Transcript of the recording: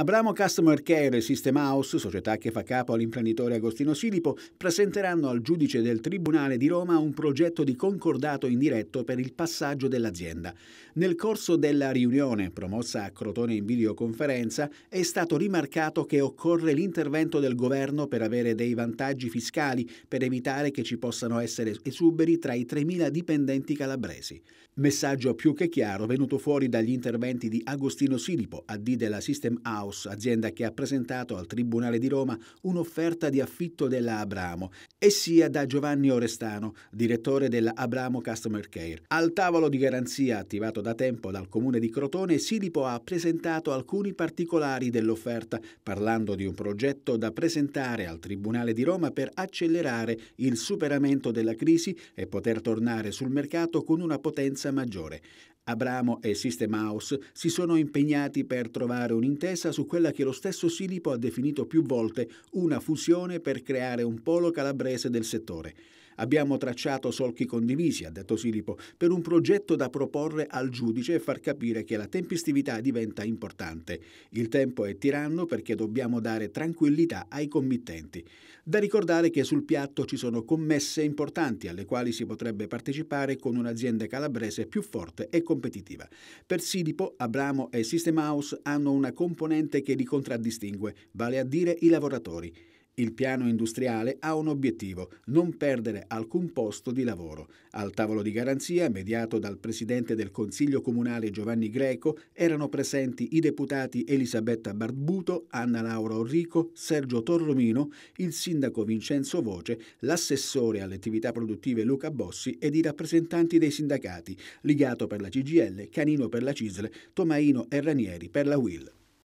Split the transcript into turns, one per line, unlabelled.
Abramo Customer Care e System House, società che fa capo all'imprenditore Agostino Silipo, presenteranno al giudice del Tribunale di Roma un progetto di concordato indiretto per il passaggio dell'azienda. Nel corso della riunione, promossa a Crotone in videoconferenza, è stato rimarcato che occorre l'intervento del governo per avere dei vantaggi fiscali, per evitare che ci possano essere esuberi tra i 3.000 dipendenti calabresi. Messaggio più che chiaro venuto fuori dagli interventi di Agostino Silipo, AD della System House, House, azienda che ha presentato al Tribunale di Roma un'offerta di affitto della Abramo e sia da Giovanni Orestano, direttore della Abramo Customer Care. Al tavolo di garanzia attivato da tempo dal comune di Crotone, Silipo ha presentato alcuni particolari dell'offerta, parlando di un progetto da presentare al Tribunale di Roma per accelerare il superamento della crisi e poter tornare sul mercato con una potenza maggiore. Abramo e System House si sono impegnati per trovare un'intesa su quella che lo stesso Silipo ha definito più volte una fusione per creare un polo calabrese del settore. Abbiamo tracciato solchi condivisi, ha detto Silipo, per un progetto da proporre al giudice e far capire che la tempestività diventa importante. Il tempo è tiranno perché dobbiamo dare tranquillità ai committenti. Da ricordare che sul piatto ci sono commesse importanti alle quali si potrebbe partecipare con un'azienda calabrese più forte e competitiva. Per Silipo, Abramo e System House hanno una componente che li contraddistingue, vale a dire i lavoratori. Il piano industriale ha un obiettivo, non perdere alcun posto di lavoro. Al tavolo di garanzia, mediato dal presidente del Consiglio Comunale Giovanni Greco, erano presenti i deputati Elisabetta Barbuto, Anna Laura Orrico, Sergio Torromino, il sindaco Vincenzo Voce, l'assessore alle attività produttive Luca Bossi ed i rappresentanti dei sindacati, Ligato per la CGL, Canino per la CISL, Tomaino e Ranieri per la WIL.